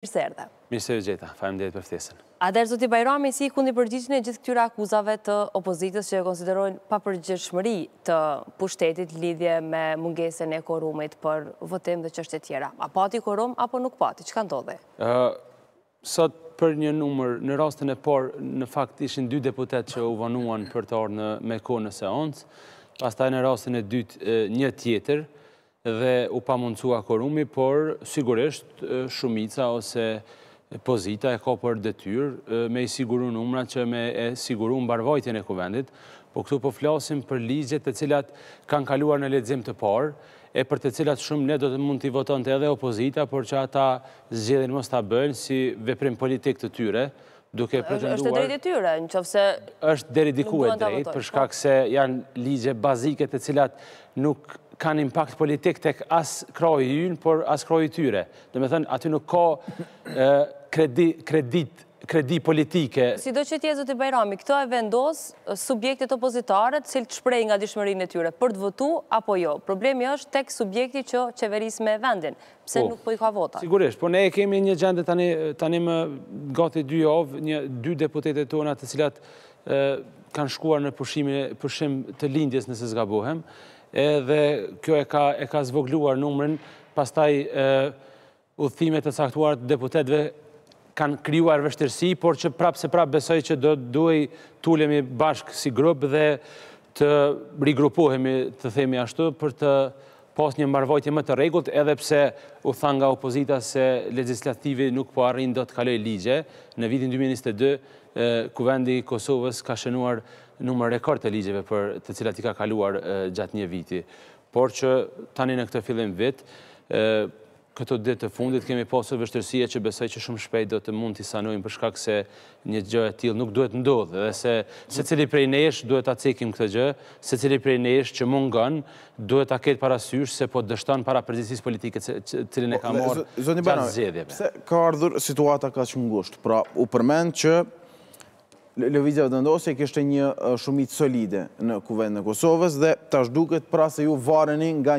Mirëserda. Mirëserda i gjeta, fajmë dhe për përftesën. A dhe zoti Bajrami, si i kundi përgjithin e gjithë këtyra akuzave të opozitës që e konsiderojnë pa përgjithshmëri të pushtetit lidhje me mungesën e korumit për votim dhe qështet tjera. A pati korum, apo nuk pati? Që ka ndodhe? Sot për një numër, në rastën e por, në fakt ishin dy deputet që u vanuan për të orë në meko në seancë pas taj në rastën e dytë një tjetër, dhe u pa mundësua korumi, por sigurisht shumica ose pozita e ka për detyr me i siguru numra që me e siguru në barvojtjen e kuvendit, po këtu po flasim për ligjet të cilat kanë kaluar në ledzim të parë, e për të cilat shumë ne do të mund t'i voton të edhe opozita, por që ata zgjedin mos t'a bëjnë si veprim politik të tyre, duke pretenduar... është drejt i tyre, në qofë se... është e drejt, përshka këse janë ligje bazike të cilat nuk kanë impact politik të asë krojë i jynë, por asë krojë i tyre. Dhe me thënë, aty nuk ka kredit kredi politike. Si do që tje, Zotë Bajrami, këto e vendos subjektet opozitarët cilë të shprej nga dishmërin e tyre, për të votu apo jo? Problemi është tek subjekti që qeveris me vendin, pse po, nuk po i ka vota. Sigurisht, por ne kemi një gjendë tani më gati dy ovë, një dy deputetet tona të cilat kanë shkuar në përshim të lindjes nëse zgabohem, edhe kjo e ka zvogluar numërin pastaj u thimet të saktuar të deputetve kanë kryuar vështërsi, por që prapë se prapë besoj që do duhe të ulemi bashkë si grupë dhe të rigrupohemi, të themi ashtu, për të pos një mbarvojtje më të regullt, edhe pse u than nga opozita se legislativi nuk po arrin do të kaloj ligje. Në vitin 2022, Kuvendi Kosovës ka shënuar numër rekord të ligjeve për të cilat i ka kaluar gjatë një viti. Por që tani në këtë fillim vit, Këto ditë të fundit kemi pasur vështërsia që besoj që shumë shpejt do të mund të sanojmë për shkak se një gjë e tillë nuk duhet ndodhë dhe se secili prej nesh duhet ta cekim këtë gjë, secili prej nesh që mungon duhet ta ketë parasysh se po dështon para përgjithësisë politike që cilën e ka po, marrë zoti Banë. Pse ka ardhur situata ka shumë ngushtë, pra u përmend që Lëvizja dhe kështë një shumit solide në kuvend në Kosovës dhe tash duket pra se ju vareni nga